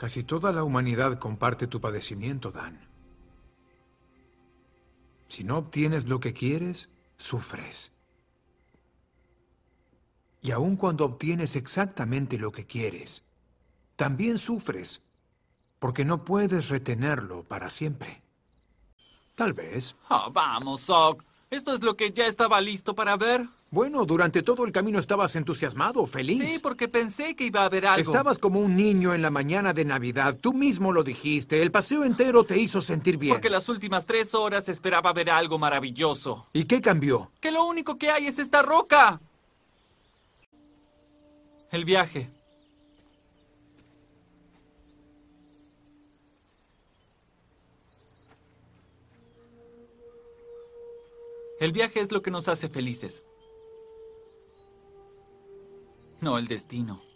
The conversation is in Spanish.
Casi toda la humanidad comparte tu padecimiento, Dan. Si no obtienes lo que quieres, sufres. Y aun cuando obtienes exactamente lo que quieres, también sufres, porque no puedes retenerlo para siempre. Tal vez. Oh, vamos, Og. Esto es lo que ya estaba listo para ver. Bueno, durante todo el camino estabas entusiasmado, feliz. Sí, porque pensé que iba a haber algo. Estabas como un niño en la mañana de Navidad. Tú mismo lo dijiste. El paseo entero te hizo sentir bien. Porque las últimas tres horas esperaba ver algo maravilloso. ¿Y qué cambió? Que lo único que hay es esta roca. El viaje. El viaje es lo que nos hace felices. No el destino.